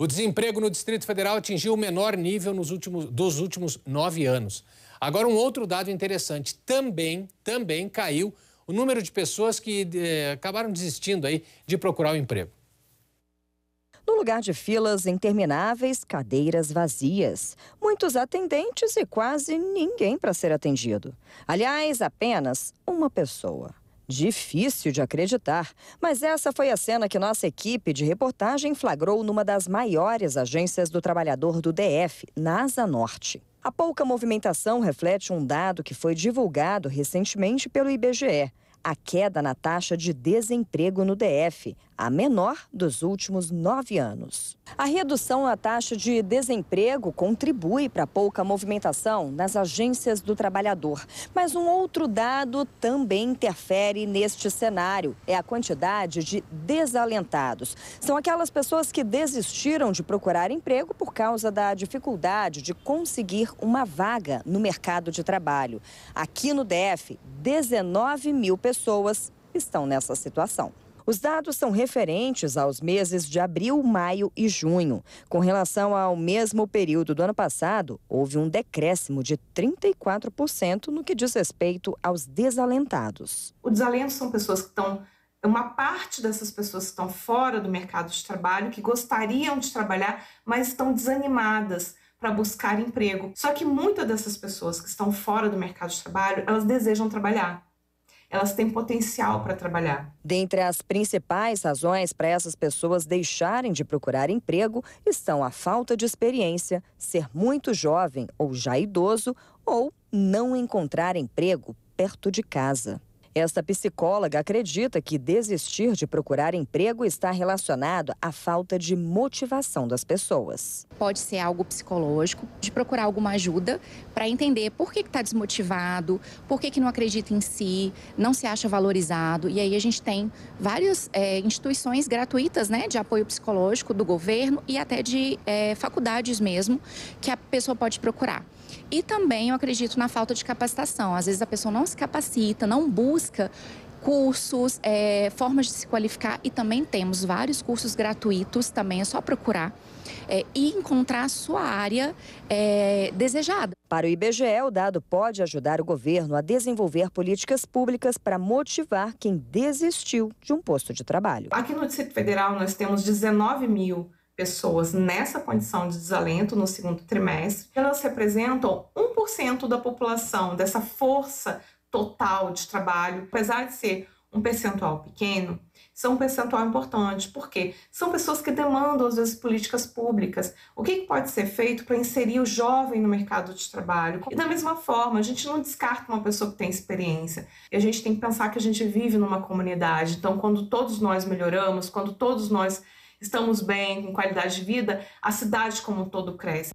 O desemprego no Distrito Federal atingiu o menor nível nos últimos, dos últimos nove anos. Agora, um outro dado interessante: também, também caiu o número de pessoas que de, eh, acabaram desistindo aí de procurar o um emprego. No lugar de filas intermináveis, cadeiras vazias. Muitos atendentes e quase ninguém para ser atendido. Aliás, apenas uma pessoa. Difícil de acreditar, mas essa foi a cena que nossa equipe de reportagem flagrou numa das maiores agências do trabalhador do DF, na Asa Norte. A pouca movimentação reflete um dado que foi divulgado recentemente pelo IBGE a queda na taxa de desemprego no DF, a menor dos últimos nove anos. A redução na taxa de desemprego contribui para a pouca movimentação nas agências do trabalhador. Mas um outro dado também interfere neste cenário: é a quantidade de desalentados. São aquelas pessoas que desistiram de procurar emprego por causa da dificuldade de conseguir uma vaga no mercado de trabalho. Aqui no DF, 19 mil pessoas pessoas estão nessa situação. Os dados são referentes aos meses de abril, maio e junho. Com relação ao mesmo período do ano passado, houve um decréscimo de 34% no que diz respeito aos desalentados. O desalento são pessoas que estão. Uma parte dessas pessoas que estão fora do mercado de trabalho, que gostariam de trabalhar, mas estão desanimadas para buscar emprego. Só que muitas dessas pessoas que estão fora do mercado de trabalho, elas desejam trabalhar elas têm potencial para trabalhar. Dentre as principais razões para essas pessoas deixarem de procurar emprego estão a falta de experiência, ser muito jovem ou já idoso ou não encontrar emprego perto de casa. Esta psicóloga acredita que desistir de procurar emprego está relacionado à falta de motivação das pessoas. Pode ser algo psicológico, de procurar alguma ajuda para entender por que está desmotivado, por que, que não acredita em si, não se acha valorizado. E aí a gente tem várias é, instituições gratuitas né, de apoio psicológico do governo e até de é, faculdades mesmo que a pessoa pode procurar. E também eu acredito na falta de capacitação. Às vezes a pessoa não se capacita, não busca busca cursos, é, formas de se qualificar e também temos vários cursos gratuitos, também é só procurar é, e encontrar a sua área é, desejada. Para o IBGE, o dado pode ajudar o governo a desenvolver políticas públicas para motivar quem desistiu de um posto de trabalho. Aqui no Distrito Federal nós temos 19 mil pessoas nessa condição de desalento no segundo trimestre. Elas representam 1% da população, dessa força total de trabalho, apesar de ser um percentual pequeno, são um percentual importante, porque são pessoas que demandam, às vezes, políticas públicas. O que pode ser feito para inserir o jovem no mercado de trabalho? E da mesma forma, a gente não descarta uma pessoa que tem experiência. E a gente tem que pensar que a gente vive numa comunidade. Então, quando todos nós melhoramos, quando todos nós estamos bem, com qualidade de vida, a cidade como um todo cresce.